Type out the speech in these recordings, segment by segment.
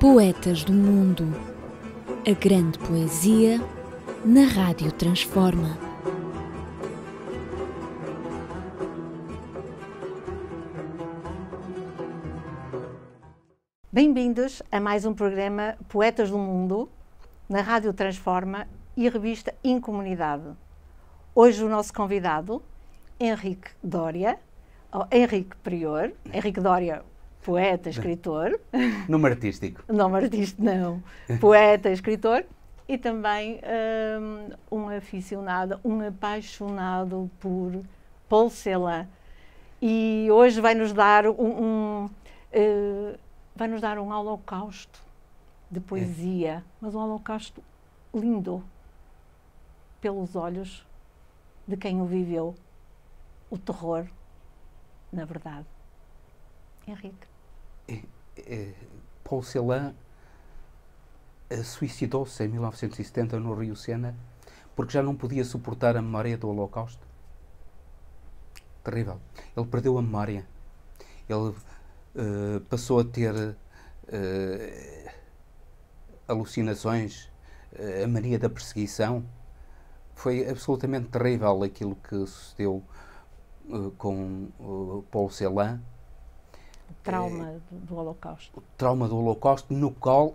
Poetas do Mundo. A grande poesia na Rádio Transforma. Bem-vindos a mais um programa Poetas do Mundo na Rádio Transforma e revista Incomunidade. Hoje o nosso convidado, Henrique Dória, ou Henrique Prior, Henrique Dória, Poeta, escritor. Nome artístico. Nome artístico, não. Poeta, escritor e também um, um aficionado, um apaixonado por Paul Celan. E hoje vai nos dar um, um uh, vai nos dar um holocausto de é. poesia, é. mas um holocausto lindo pelos olhos de quem o viveu, o terror, na verdade. Henrique. Eh, Paul Celan eh, suicidou-se em 1970 no Rio Sena porque já não podia suportar a memória do Holocausto. Terrível. Ele perdeu a memória. Ele uh, passou a ter uh, alucinações, uh, a mania da perseguição. Foi absolutamente terrível aquilo que sucedeu com Paul Celan trauma é, do Holocausto. O trauma do Holocausto, no qual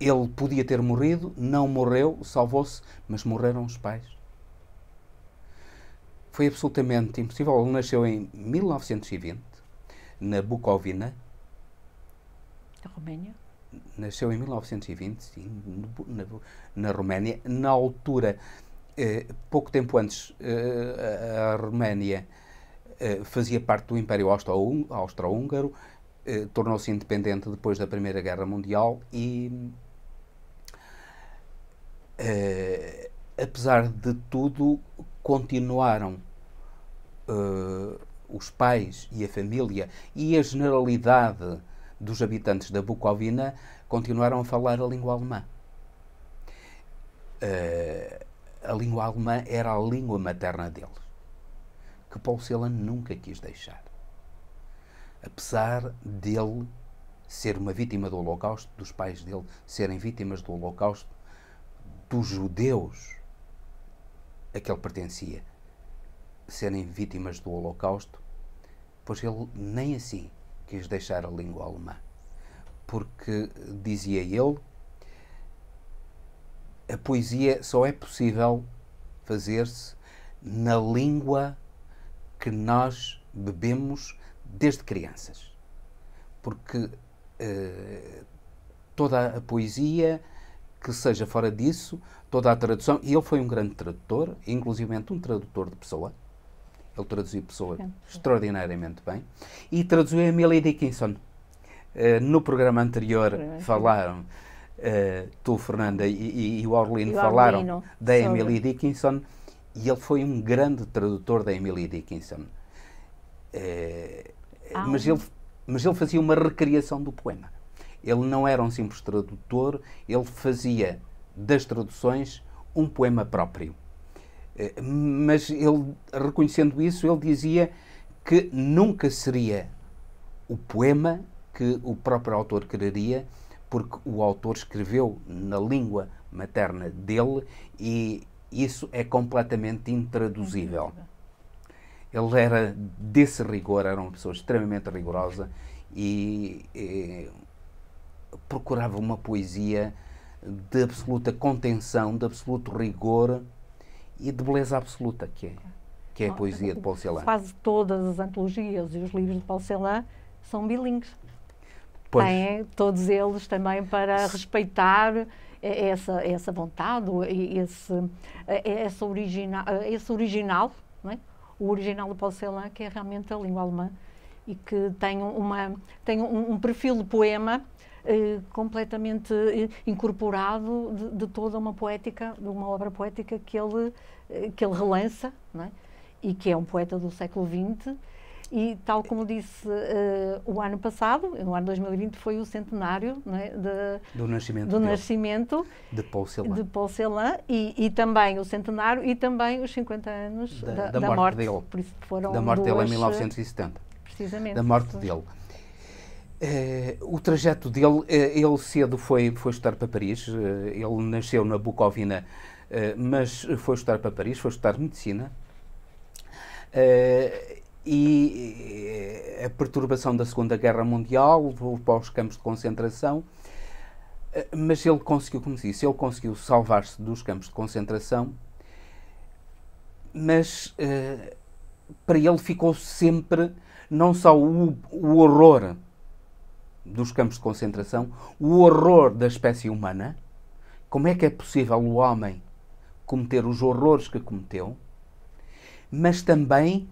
ele podia ter morrido, não morreu, salvou-se, mas morreram os pais. Foi absolutamente impossível. Ele nasceu em 1920, na Bucovina. Na Roménia? Nasceu em 1920, sim, na, na Roménia. Na altura, eh, pouco tempo antes, eh, a, a Roménia eh, fazia parte do Império Austro-Húngaro, eh, tornou-se independente depois da Primeira Guerra Mundial e, eh, apesar de tudo, continuaram os pais e a família e a generalidade dos habitantes da Bucovina continuaram a falar a língua alemã. a língua alemã era a língua materna deles que Celan nunca quis deixar. Apesar dele ser uma vítima do Holocausto, dos pais dele serem vítimas do Holocausto, dos judeus a que ele pertencia serem vítimas do Holocausto, pois ele nem assim quis deixar a língua alemã. Porque, dizia ele, a poesia só é possível fazer-se na língua que nós bebemos desde crianças. Porque eh, toda a poesia que seja fora disso, toda a tradução, e ele foi um grande tradutor, inclusive um tradutor de Pessoa. Ele traduziu Pessoa Sim. extraordinariamente bem. E traduziu Emily Dickinson. Eh, no programa anterior Sim. falaram Uh, tu, Fernanda, e, e, e o Aurelino falaram da Emily Dickinson e ele foi um grande tradutor da Emily Dickinson. Eh, ah. mas, ele, mas ele fazia uma recriação do poema. Ele não era um simples tradutor, ele fazia das traduções um poema próprio. Eh, mas ele, reconhecendo isso, ele dizia que nunca seria o poema que o próprio autor quereria, porque o autor escreveu na língua materna dele e isso é completamente intraduzível. Ele era desse rigor, era uma pessoa extremamente rigorosa e, e procurava uma poesia de absoluta contenção, de absoluto rigor e de beleza absoluta, que é, que é a poesia de Paul Celan. Quase todas as antologias e os livros de Paul Celan são bilíngues. Pois. Têm todos eles também para respeitar é, é essa, é essa vontade, esse, essa origina, esse original, o original do Porcelã, que é realmente a língua alemã e que tem, uma, tem um, um perfil de poema eh, completamente eh, incorporado de, de, toda uma poética, de uma obra poética que ele, eh, que ele relança, e que é um poeta do século XX e, tal como disse, uh, o ano passado, o ano 2020, foi o centenário é, de, do nascimento, do de, nascimento de Paul Celan. De Paul Celan e, e, também o centenário e também os 50 anos da, da, da, da morte, dele. Por isso foram da morte duas, dele em 1970. Precisamente. Da morte dele. Uh, o trajeto dele, uh, ele cedo foi, foi estudar para Paris, eh, ele nasceu na Bucovina, mas foi estudar para Paris, foi estudar medicina e a perturbação da Segunda Guerra Mundial levou para os campos de concentração, eh, mas ele conseguiu, como disse, ele conseguiu salvar-se dos campos de concentração, mas eh, para ele ficou sempre não só o, o horror dos campos de concentração, o horror da espécie humana, como é que é possível o homem cometer os horrores que cometeu, mas também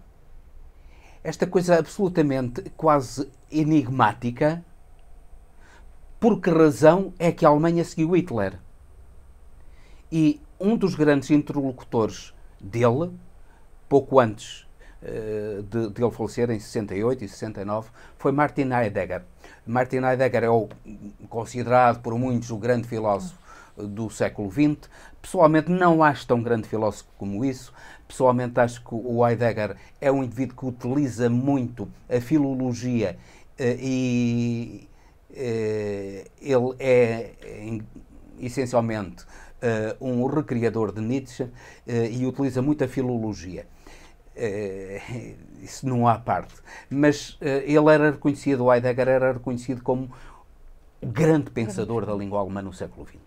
esta coisa absolutamente quase enigmática. Por que razão é que a Alemanha seguiu Hitler? E um dos grandes interlocutores dele, pouco antes eh, de, de, ele falecer, em 68 e 69, foi Martin Heidegger. Martin Heidegger é o, considerado por muitos o grande filósofo do século XX. Pessoalmente não acho tão grande filósofo como isso. Pessoalmente acho que o Heidegger é um indivíduo que utiliza muito a filologia eh, e eh, ele é essencialmente eh, um recriador de Nietzsche e utiliza muito a filologia. isso não há parte. Mas ele era reconhecido, o Heidegger era reconhecido como o grande pensador da língua alemã no século XX.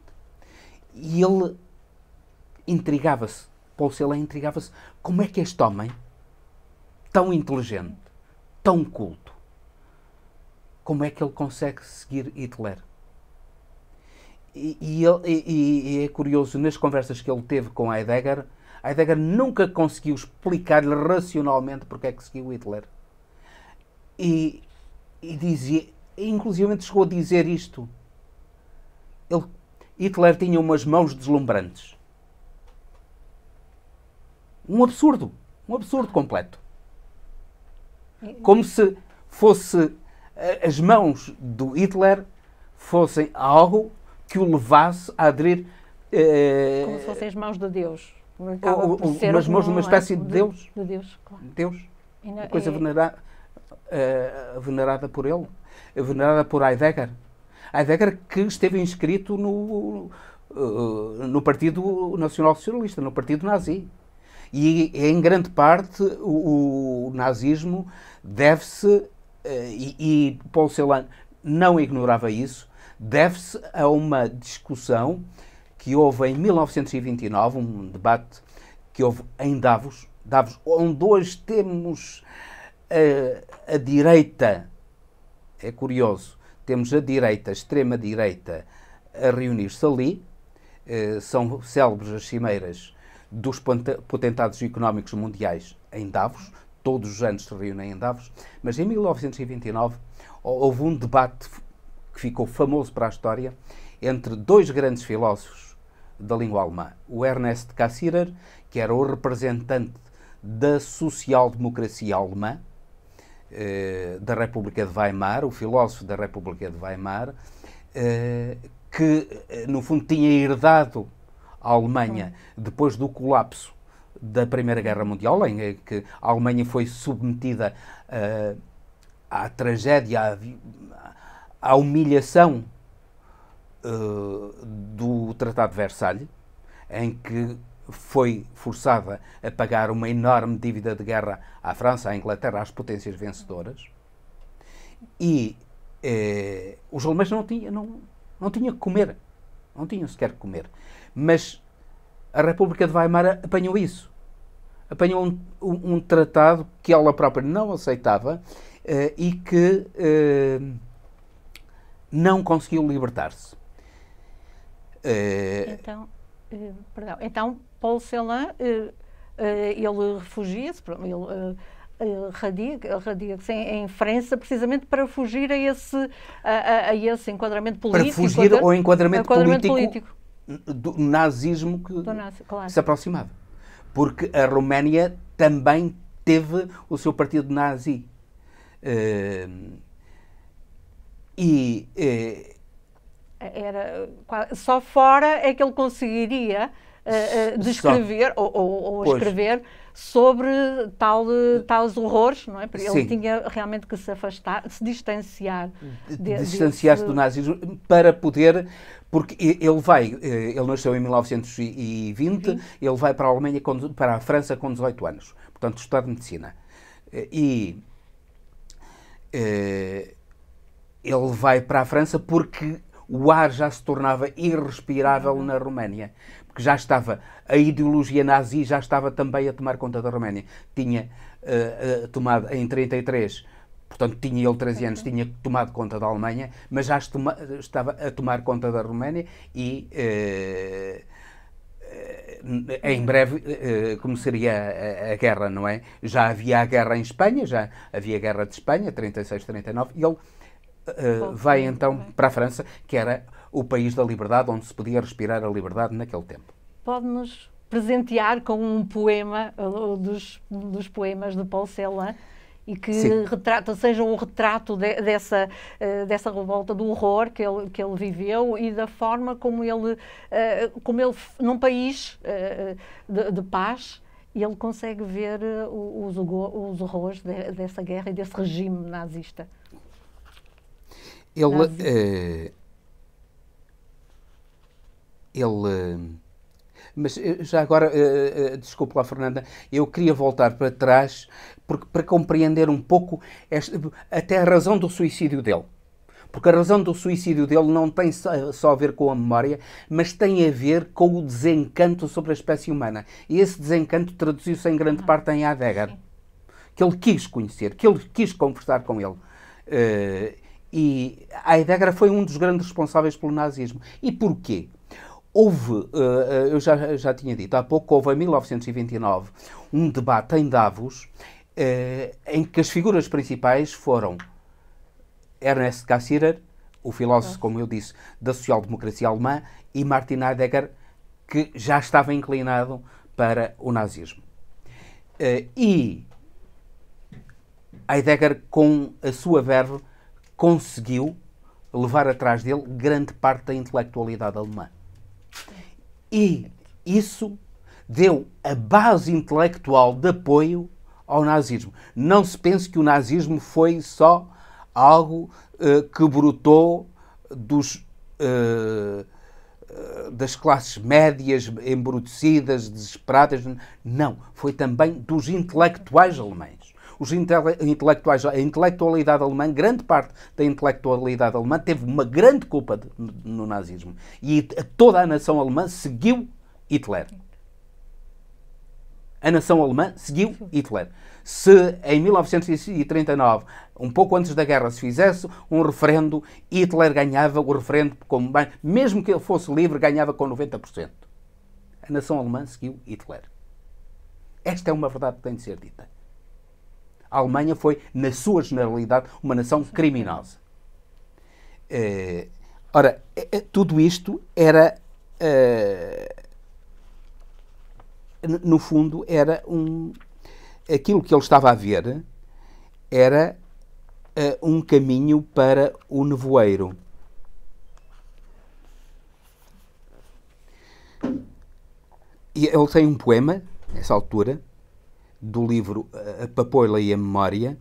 E ele intrigava-se, Paul Celan intrigava-se, como é que este homem, tão inteligente, tão culto, como é que ele consegue seguir Hitler? E, e, ele, e, e é curioso, nas conversas que ele teve com Heidegger, Heidegger nunca conseguiu explicar-lhe racionalmente porque é que seguiu Hitler. E, e dizia, inclusive chegou a dizer isto. Ele Hitler tinha umas mãos deslumbrantes. Um absurdo, um absurdo completo. Como se fosse eh, as mãos do Hitler fossem algo que o levasse a aderir. Eh, Como se fossem as mãos de Deus. Acaba ou, as mãos de uma espécie de, de Deus. De Deus, claro. Deus. Não, coisa é... venerada, uh, eh, venerada por ele, venerada por Heidegger. Heidegger que esteve inscrito no, eh, no Partido Nacional Socialista, no Partido Nazi. E, em grande parte, o, o nazismo deve-se, eh, e, e Paul Celan não ignorava isso, deve-se a uma discussão que houve em 1929, um debate que houve em Davos, Davos onde hoje temos a, eh, a direita, é curioso, temos a direita, a extrema-direita, a reunir-se ali. Eh, são célebres as cimeiras dos potentados económicos mundiais em Davos. Todos os anos se reúnem em Davos. Mas em 1929 houve um debate que ficou famoso para a história entre dois grandes filósofos da língua alemã. O Ernest Cassirer, que era o representante da social-democracia alemã, eh, da República de Weimar, o filósofo da República de Weimar, eh, que eh, no fundo tinha herdado a Alemanha depois do colapso da Primeira Guerra Mundial, em que a Alemanha foi submetida à tragédia, à humilhação do Tratado de Versalhes, em que foi forçada a pagar uma enorme dívida de guerra à França, à Inglaterra, às potências vencedoras. E eh, os alemães não tinham não, não tinha que comer, não tinham sequer que comer. Mas a República de Weimar apanhou isso. Apanhou um, um, um tratado que ela própria não aceitava eh, e que eh, não conseguiu libertar-se. Eh, então, eh, perdão, então Paulo Celan, eh, eh, ele refugia-se, ele eh, radica, se em, França precisamente para fugir a esse, a, a esse enquadramento político. Para fugir ao enquadramento, enquadramento político, político, do nazismo que, do nazi, claro. se aproximava. Porque a Roménia também teve o seu partido nazi. e. Era, só fora é que ele conseguiria uh, eh, eh, descrever ou, ou, ou escrever sobre tal, eh, tais horrores, não é? Porque Sim. ele tinha realmente que se afastar, se distanciar. Distanciar-se do nazismo para poder, porque ele vai, ele nasceu em 1920, Sim. ele vai para a Alemanha, para a França com 18 anos, portanto estudar medicina. E ele vai para a França porque o ar já se tornava irrespirável uhum. na Roménia que já estava, a ideologia nazi já estava também a tomar conta da Roménia. Tinha uh, uh, tomado em 33, portanto tinha ele 13 anos, tinha tomado conta da Alemanha, mas já estuma, estava a tomar conta da Roménia e eh, em breve eh, começaria a, a, guerra, não é? Já havia a guerra em Espanha, já havia a guerra de Espanha, 36, 39, e ele vai então para a França, que era o país da liberdade, onde se podia respirar a liberdade naquele tempo. Pode-nos presentear com um poema dos, dos poemas de Paul Celan e que retrata, seja um retrato de, dessa, eh, dessa revolta, do horror que ele, que ele viveu e da forma como ele, eh, como ele num país eh, de, de, paz, ele consegue ver os, os horrores de, dessa guerra e desse regime nazista. Ele, ele. Mas eh, já agora, uh, uh, desculpe lá, Fernanda, eu queria voltar para trás porque, para compreender um pouco até a razão do suicídio dele. Porque a razão do suicídio dele não tem só a ver com a memória, mas tem a ver com o desencanto sobre a espécie humana. E esse desencanto traduziu-se em grande parte em Heidegger, que ele quis conhecer, que ele quis conversar com ele. Uh, e Heidegger foi um dos grandes responsáveis pelo nazismo. E porquê? Houve, eh, eh, eu já, já tinha dito há pouco, houve em 1929 um debate em Davos eh, em que as figuras principais foram Ernest Cassirer, o filósofo, como eu disse, da social-democracia alemã, e Martin Heidegger, que já estava inclinado para o nazismo. E Heidegger, com a sua verve, conseguiu levar atrás dele grande parte da intelectualidade alemã. E isso deu a base intelectual de apoio ao nazismo. Não se pense que o nazismo foi só algo uh, que brotou dos, uh, das classes médias embrutecidas, desesperadas. Não, foi também dos intelectuais alemães. Os intelectuais, a intelectualidade alemã, grande parte da intelectualidade alemã teve uma grande culpa de, no nazismo. E toda a nação alemã seguiu Hitler. A nação alemã seguiu Hitler. Se em 1939, um pouco antes da guerra, se fizesse um referendo, Hitler ganhava o referendo, como bem, mesmo que ele fosse livre, ganhava com 90%. A nação alemã seguiu Hitler. Esta é uma verdade que tem de ser dita a Alemanha foi, na sua generalidade, uma nação criminosa. Uh, ora, eh, eh, tudo isto era. Uh, no fundo, era um. Aquilo que ele estava a ver era uh, um caminho para o nevoeiro. E ele tem um poema, nessa altura, do livro A eh, Papoila e a Memória,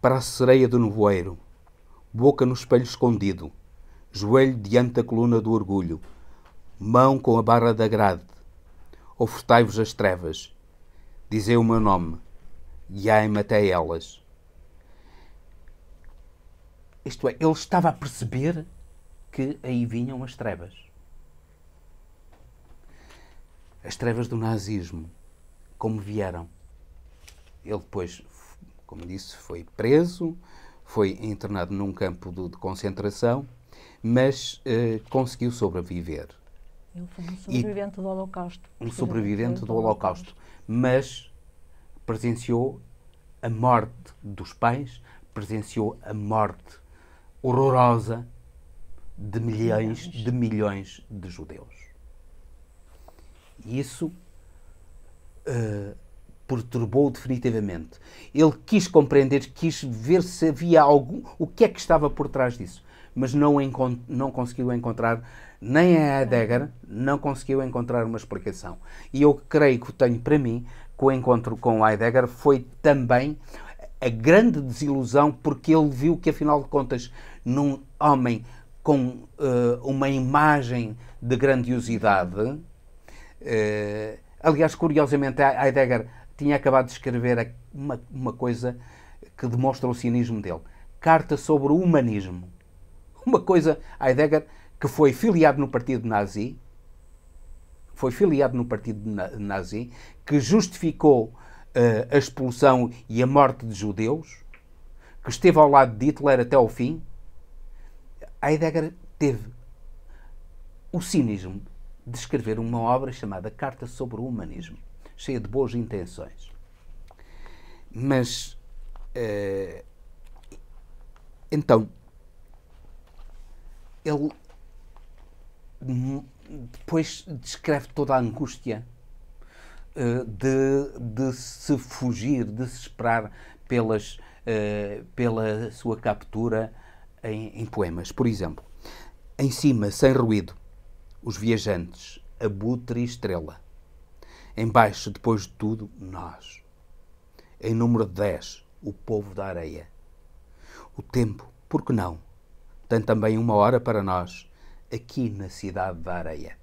para a sereia do nevoeiro, boca no espelho escondido, joelho diante da coluna do orgulho, mão com a barra da grade, ofertai-vos as trevas, dizei o meu nome, guiai-me até elas. Isto é, ele estava a perceber que aí vinham as trevas. As trevas do nazismo como vieram. Ele depois, como disse, foi preso, foi internado num campo de, de concentração, mas eh, conseguiu sobreviver. Ele foi um sobrevivente e, do Holocausto. Um sobrevivente do, do Holocausto, Holocausto, mas presenciou a morte dos pais, presenciou a morte horrorosa de milhões de milhões de judeus. Isso eh, perturbou definitivamente. Ele quis compreender, quis ver se havia algo, o que é que estava por trás disso, mas não, não conseguiu encontrar nem a Heidegger não conseguiu encontrar uma explicação. E eu creio que tenho para mim que o encontro com Heidegger foi também a grande desilusão, porque ele viu que, afinal de contas, num homem com uh, uma imagem de grandiosidade, uh, Aliás, curiosamente, Heidegger tinha acabado de escrever uma, uma coisa que demonstra o cinismo dele. Carta sobre o humanismo. Uma coisa, Heidegger, que foi filiado no partido nazi, foi filiado no partido nazi, que justificou uh, a expulsão e a morte de judeus, que esteve ao lado de Hitler até o fim. Heidegger teve o cinismo de escrever uma obra chamada Carta sobre o Humanismo, cheia de boas intenções. Mas, uh, então, ele depois descreve toda a angústia uh, de, de se fugir, de se esperar pelas, uh, pela sua captura em, em poemas. Por exemplo, em cima, sem ruído, os viajantes, abutre e estrela. Embaixo, depois de tudo, nós. Em número 10, o povo da areia. O tempo, por que não? Tem também uma hora para nós, aqui na cidade da areia.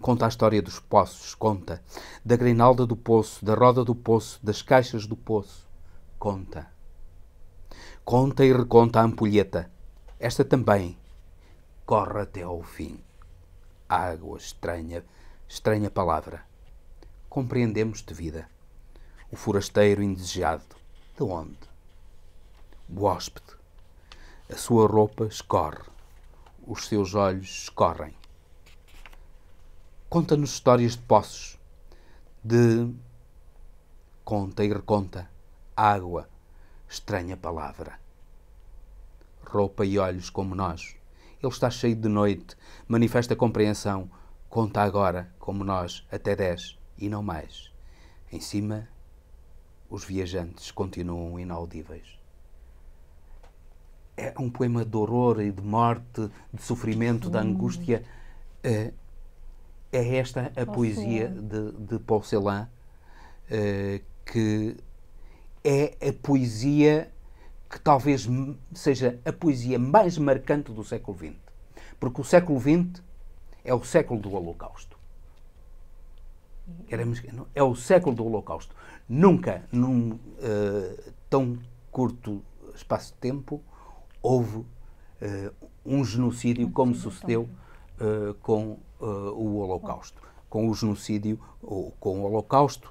Conta a história dos poços, conta. Da grinalda do poço, da roda do poço, das caixas do poço. Conta. Conta e reconta a ampulheta. Esta também corre até ao fim água, estranha, estranha palavra. Compreendemos de vida. O forasteiro indesejado. De onde? O hóspede. A sua roupa escorre. Os seus olhos escorrem. Conta-nos histórias de poços. De. Conta e reconta. Água. Estranha palavra. Roupa e olhos como nós ele está cheio de noite, manifesta compreensão, conta agora, como nós, até dez e não mais. Em cima, os viajantes continuam inaudíveis. É um poema de horror e de morte, de sofrimento, de da angústia. É, é esta a Paul poesia de, de Paul Celan, é, que é a poesia que talvez seja a poesia mais marcante do século XX. Porque o século XX é o século do Holocausto. é o século do Holocausto. Nunca, num uh, tão curto espaço de tempo, houve uh, um genocídio como sucedeu uh, com o Holocausto. Com o genocídio, ou com o Holocausto,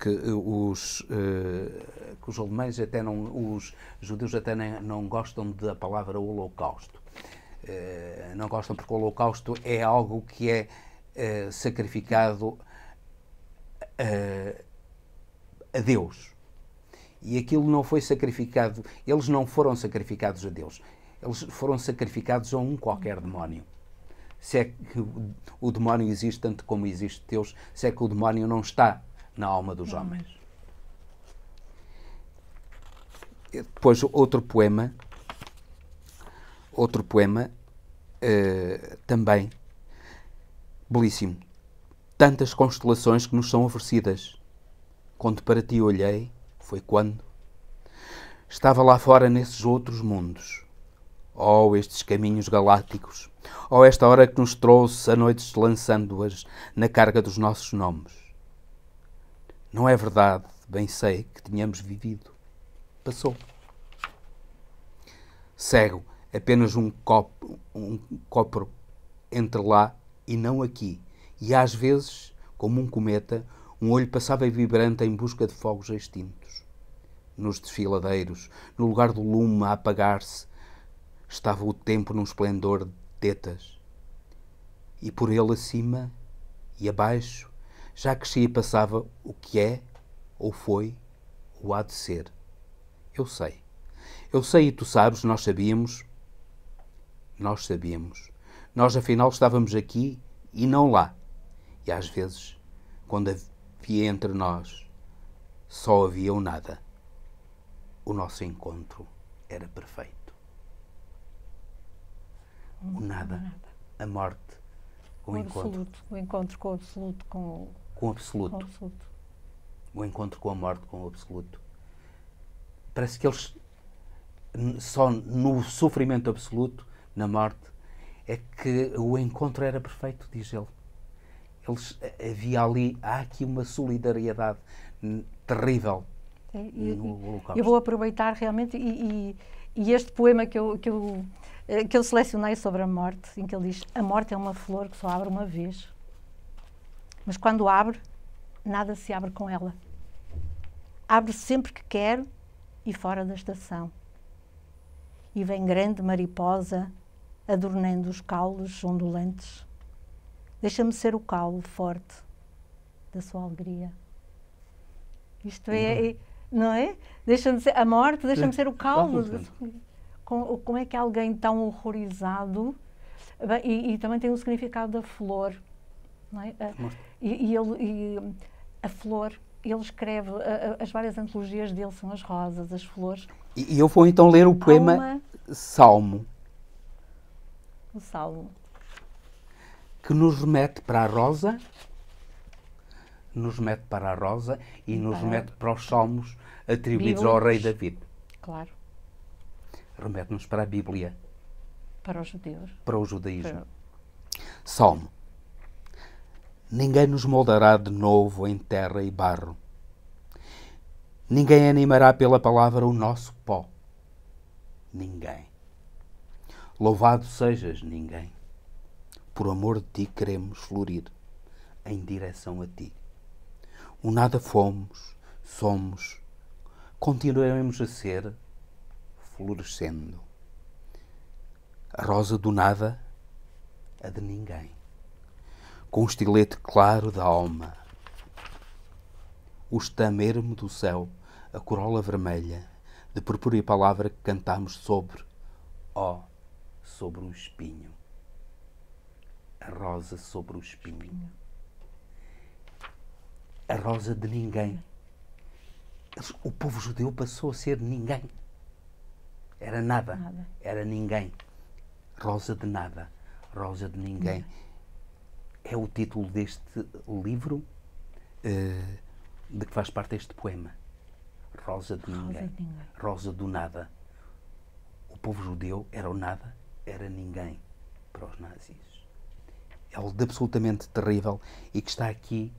que eh, os, eh, que os alemães até não, os judeus até nem, não gostam da palavra holocausto. Eh, não gostam porque o holocausto é algo que é sacrificado a Deus. E aquilo não foi sacrificado, eles não foram sacrificados a Deus, eles foram sacrificados a um qualquer demónio se é que o demónio existe tanto como existe Deus, se é que o demónio não está na alma dos homens. E depois outro poema, outro poema uh, também belíssimo. Tantas constelações que nos são oferecidas. Quando para ti olhei, foi quando estava lá fora nesses outros mundos. Oh, estes caminhos galácticos! Oh, esta hora que nos trouxe a noites lançando-as na carga dos nossos nomes. Não é verdade, bem sei, que tínhamos vivido. Passou. Cego, apenas um copo, um copo entre lá e não aqui. E às vezes, como um cometa, um olho passava vibrante em busca de fogos extintos. Nos desfiladeiros, no lugar do lume a apagar-se, estava o tempo num esplendor de tetas. E por ele acima e abaixo, já crescia e passava o que é, ou foi, ou há de ser. Eu sei. Eu sei e tu sabes, nós sabíamos. Nós sabíamos. Nós, afinal, estávamos aqui e não lá. E às vezes, quando havia entre nós, só havia o nada. O nosso encontro era perfeito. O nada, a morte, o, o encontro. absoluto, o encontro com o absoluto, com o, com o absoluto. Com o absoluto. O encontro com a morte, com o absoluto. Parece que eles só no sofrimento absoluto, na morte, é que o encontro era perfeito, diz ele. Eles havia ali, há aqui uma solidariedade terrível no eu, Holocausto. Eu vou aproveitar realmente e, e, e este poema que eu, que eu eh, que eu selecionei sobre a morte, em que ele diz: A morte é uma flor que só abre uma vez, mas quando abre, nada se abre com ela. Abre sempre que quer e fora da estação. E vem grande mariposa adornando os caules ondulantes. Deixa-me ser o caule forte da sua alegria. Isto é, uhum. é não é? Deixa-me ser a morte, deixa-me ser o caule como é que alguém tão horrorizado. Bem, e, e, também tem o significado da flor. Não é? e, e, ele, e a flor, ele escreve, as várias antologias dele são as rosas, as flores. E, eu vou então ler o poema Alma, Salmo. O Salmo. Que nos remete para a rosa, nos remete para a rosa e nos remete para os salmos atribuídos ao rei David. Claro remete-nos para a Bíblia. Para os judeus. Para o judaísmo. Para... Salmo. Ninguém nos moldará de novo em terra e barro. Ninguém animará pela palavra o nosso pó. Ninguém. Louvado sejas, ninguém. Por amor de ti queremos florir em direção a ti. O nada fomos, somos, continuaremos a ser florescendo. A rosa do nada, a de ninguém. Com o estilete claro da alma. O estamermo do céu, a corola vermelha, de purpura palavra que cantamos sobre, ó, oh, sobre um espinho. A rosa sobre o espinho. A rosa de ninguém. O povo judeu passou a ser ninguém. Era nada, nada. era ninguém. Rosa de nada, Rosa de ninguém. Não. É o título deste livro uh, de que faz parte este poema. Rosa de ninguém. Rosa, de ninguém. Rosa do nada. O povo judeu era o nada, era ninguém para os nazis. É algo de absolutamente terrível e que está aqui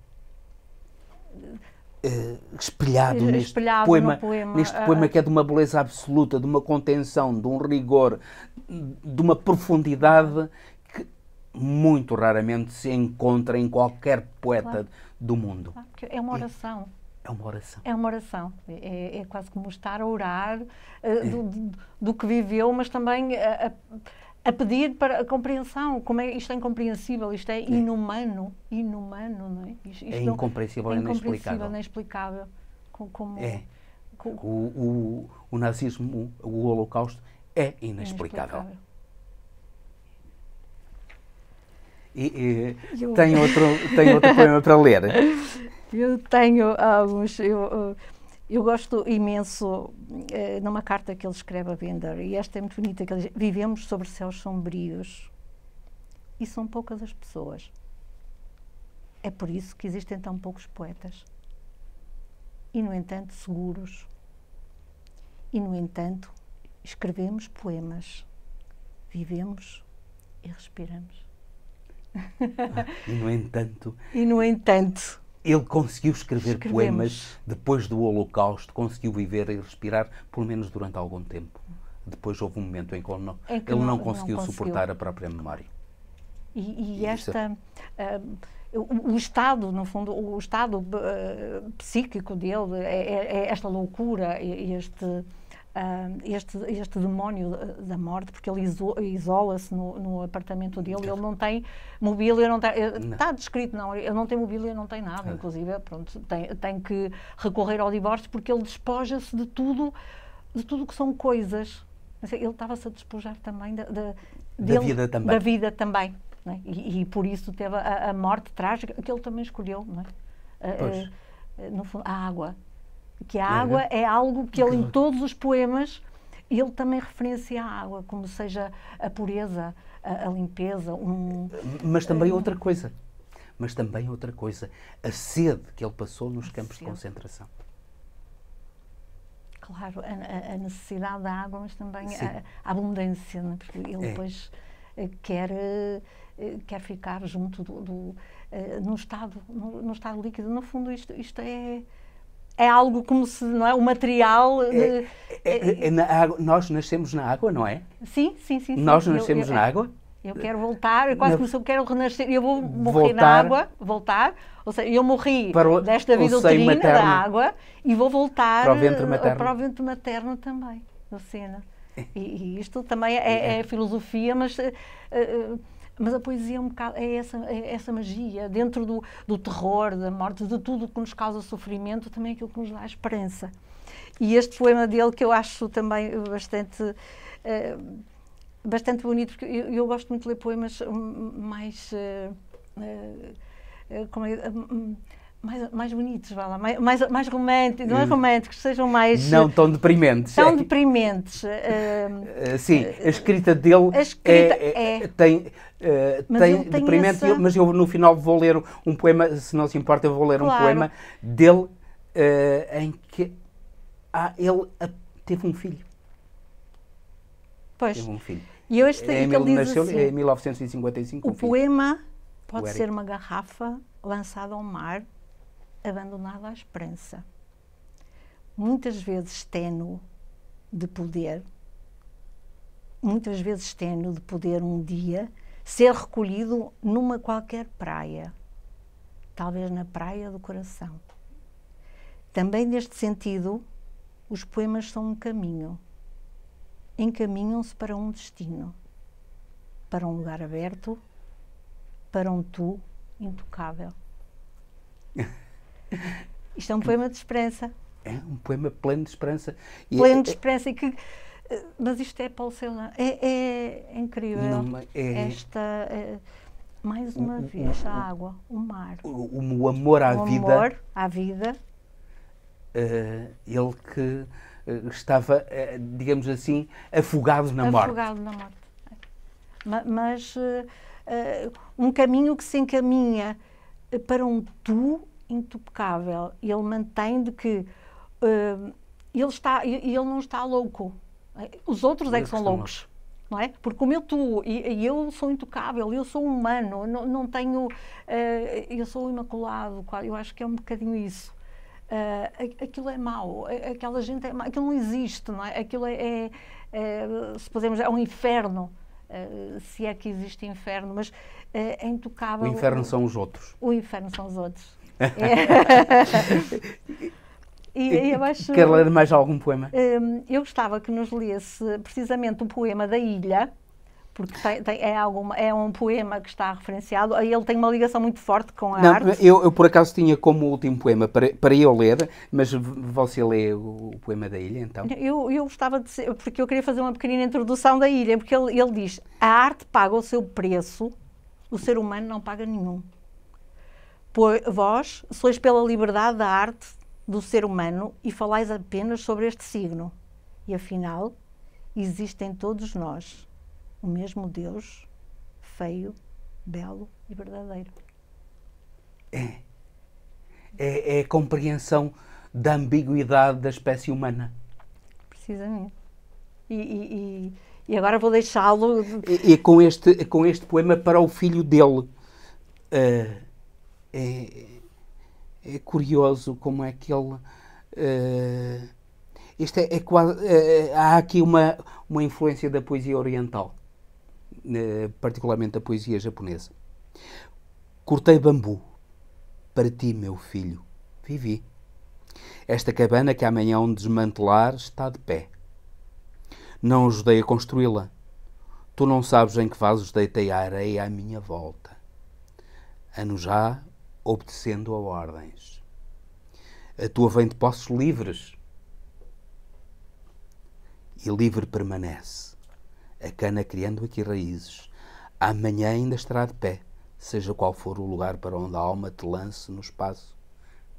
Uh, espelhado, neste poema, poema, neste poema ah. que é de uma beleza absoluta, de uma contenção, de um rigor, de uma profundidade que muito raramente se encontra em qualquer poeta claro. do mundo. É uma oração. É, é uma oração. É uma oração. É, é, é quase como estar a orar uh, do, do, do, que viveu, mas também a a pedir para a compreensão. Como é, isto é incompreensível, isto é, é. inumano. Inumano, não é? Isto, isto é incompreensível, é, é inexplicável. inexplicável. Como, é. Como, o, o, o, nazismo, o holocausto, é inexplicável. inexplicável. E, e eu... tem, outro, tem outro poema para ler? Eu tenho alguns. Eu, uh, eu gosto imenso eh, numa carta que ele escreve a Bender, e esta é muito bonita, que ele diz, vivemos sobre céus sombrios e são poucas as pessoas. É por isso que existem tão poucos poetas. E, no entanto, seguros. E, no entanto, escrevemos poemas, vivemos e respiramos. Ah, e, no entanto... E, no entanto, ele conseguiu escrever Escrevemos. poemas depois do Holocausto, conseguiu viver e respirar, pelo menos durante algum tempo. Depois houve um momento em que ele não, que ele não, não, conseguiu não, conseguiu suportar a própria memória. E, e, e esta. É- eh, o estado, no fundo, o estado uh, psíquico dele, é, é, é esta loucura, este este, este demónio eh, da morte, porque ele isola-se no, no, apartamento dele, ele não tem mobília, não tem, eh, não. está descrito, não, ele não tem mobília, não tem nada, ah. inclusive, pronto, tem, tem que recorrer ao divórcio porque ele despoja-se de tudo, de tudo que são coisas. Ele estava-se a despojar também da, da, dele, da vida também. Da vida também né? e, e, por isso teve a, a, morte trágica, que ele também escolheu, não é? Eh, pois. no fundo, a água que a uhum. água é algo que ele, em uhum. todos os poemas, ele também referencia a água, como seja a pureza, a, a limpeza. Um, mas também um, eh, outra coisa. Mas também outra coisa. A sede que ele passou nos campos sede. de concentração. Claro, a, a, necessidade da água, mas também a, a, abundância, né? porque ele é. depois eh, quer, eh, quer ficar junto do, do no, estado, no, no, estado líquido. No fundo, isto, isto é é algo como se, não é? O material. É, é, é, é, na água, nós nascemos na água, não é? Sim, sim, sim. Nós nascemos eu, eu, na água. Eu quero voltar, eu quase na... como se eu quero renascer. Eu vou morrer voltar, na água, voltar. Ou seja, eu morri o, desta vida uterina da água e vou voltar para o ventre materno, para o ventre materno também, no cena. É. E, e, isto também é, é. filosofia, mas. Uh, uh, mas a poesia é, um bocado, é, essa, é essa magia, dentro do, do terror, da morte, de tudo o que nos causa sofrimento, também é aquilo que nos dá esperança. E este poema dele, que eu acho também bastante. Eh, bastante bonito, porque eu, eu, gosto muito de ler poemas hum, mais. Eh, eh, como é, hum, hum, mais, mais bonitos, vá lá, mais, mais, mais românticos, não é hum. românticos, sejam mais. Não tão deprimentes. Tão é. deprimentes. Uh, Sim, eh, a escrita dele a escrita é, é, é. tem. Uh, tem, tem deprimente, essa... mas eu no final vou ler um, poema, se não se importa, eu vou ler claro. um poema dele uh, em que ah, ele teve um filho. Pois. Teve um filho. E eu este é, ele nasceu assim, é em 1955. O um poema pode o ser uma garrafa lançada ao mar abandonado à esperança. Muitas vezes tenho de poder, muitas vezes tenho de poder um dia ser recolhido numa qualquer praia, talvez na praia do coração. Também neste sentido, os poemas são um caminho. Encaminham-se para um destino, para um lugar aberto, para um tu intocável. Isto é um poema de esperança. É um poema pleno de esperança. E pleno é, de esperança e que. Eh, mas isto é Paulo Celan. É, é incrível. Não, é, Esta. É, mais uma o, vez, o, a água, o mar. O, o amor à vida. O amor à vida. Uh, eh, ele que uh, estava, uh, digamos assim, afogado na afogado morte. Afogado na morte. mas um caminho que se encaminha para um tu intocável. Ele mantém de que uh, ele, está, ele não está louco. Os outros é que, são loucos. Não é? Porque como eu tu e, e, eu sou intocável, eu sou humano, não, não tenho, uh, eu sou imaculado, eu acho que é um bocadinho isso. Uh, aquilo é mau, aquela gente é mau, aquilo não existe, não é? Aquilo é, é, é se podemos, é um inferno, uh, se é que existe inferno, mas uh, é intocável. O inferno são os outros. O inferno são os outros. e, eu acho, Quer ler mais algum poema? Hum, eu gostava que nos lesse precisamente o poema da Ilha, porque tem, tem, é, alguma, é um poema que está referenciado, ele tem uma ligação muito forte com a não, arte. Eu, eu, por acaso tinha como último poema para, para eu ler, mas você lê o, o poema da ilha, então? Eu, eu gostava de ser, porque eu queria fazer uma pequenina introdução da ilha, porque ele, ele diz, a arte paga o seu preço, o ser humano não paga nenhum. Pois, vós sois pela liberdade da arte do ser humano e falais apenas sobre este signo. E afinal, existe em todos nós o mesmo Deus, feio, belo e verdadeiro. É. É, é a compreensão da ambiguidade da espécie humana. Precisamente. E, e, e, e agora vou deixá-lo. E, com, este, com este poema para o filho dele. Uh, é, é curioso como é que ele. Uh, é, é quase, uh, há aqui uma, uma influência da poesia oriental, uh, particularmente da poesia japonesa. Cortei bambu para ti, meu filho. Vivi. Esta cabana que amanhã um desmantelar está de pé. Não ajudei a construí-la. Tu não sabes em que vasos deitei a areia à minha volta. Ano já, obedecendo a ordens. A tua vem de posses livres e livre permanece. A cana criando aqui raízes. Amanhã ainda estará de pé, seja qual for o lugar para onde a alma te lance no espaço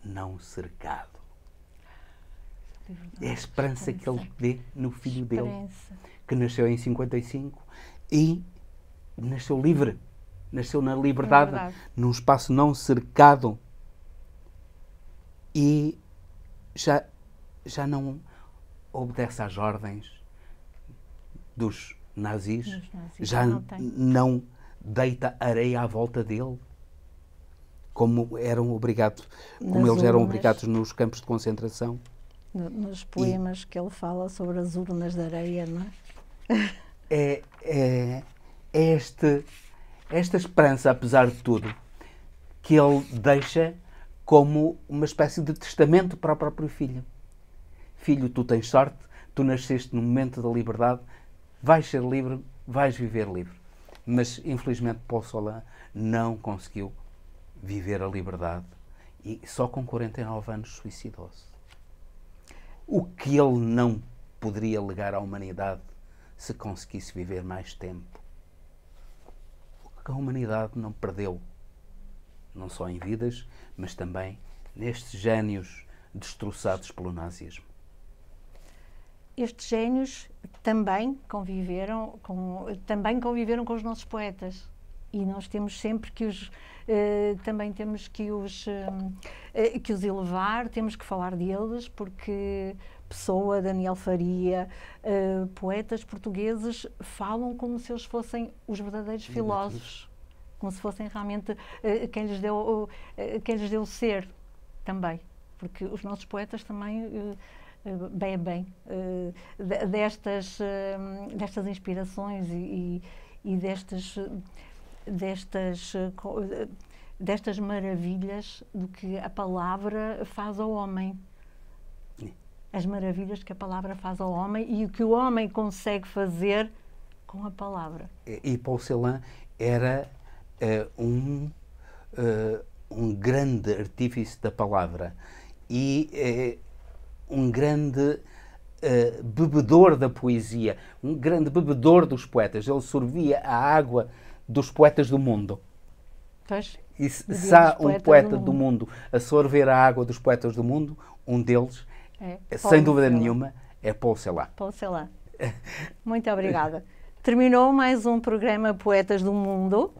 não cercado. É a esperança que ele dê no filho dele, que nasceu em 55 e nasceu livre nasceu na é liberdade, é num espaço não cercado. E já, já não obedece às ordens dos nazis, nazis já não, não, deita areia à volta dele, como eram obrigados, como eles eram obrigados nos campos de concentração. nos poemas e, que ele fala sobre as urnas de areia, não é? É, é, é este esta esperança, apesar de tudo, que ele deixa como uma espécie de testamento para o próprio filho. Filho, tu tens sorte, tu nasceste no momento da liberdade, vais ser livre, vais viver livre. Mas, infelizmente, Solan não conseguiu viver a liberdade e só com 49 anos suicidou-se. O que ele não poderia legar à humanidade se conseguisse viver mais tempo? que a humanidade não perdeu, não só em vidas, mas também nestes gênios destroçados pelo nazismo. Estes gênios também conviveram com, também conviveram com os nossos poetas e nós temos sempre que os eh, também temos que os eh, eh que os elevar temos que falar deles porque Pessoa, Daniel Faria, uh, poetas portugueses falam como se eles fossem os verdadeiros Sim, filósofos, é como se fossem realmente uh, quem, lhes deu, uh, quem lhes deu ser também, porque os nossos poetas também bebem destas, destas inspirações e, e, e destas, destas, destas maravilhas do que a palavra faz ao homem as maravilhas que a palavra faz ao homem e o que o homem consegue fazer com a palavra. E, e Paul Celan era uh, um, uh, um grande artífice da palavra e uh, um grande bebedor da poesia, um grande bebedor dos poetas. Ele sorvia a água dos poetas do mundo. Pois, e se há um poeta do mundo. do mundo a sorver a água dos poetas do mundo, um deles é, Sem dúvida nenhuma, é Paul Celan. Paul Celan. Muito obrigada. Terminou mais um programa Poetas do Mundo.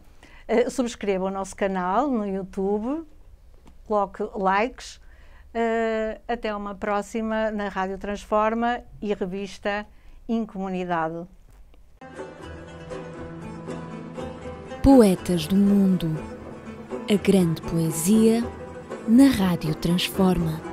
Uh, subscreva o nosso canal no YouTube, coloque likes. Uh, até uma próxima na Rádio Transforma e revista Incomunidade. Poetas do Mundo. A grande poesia na Rádio Transforma.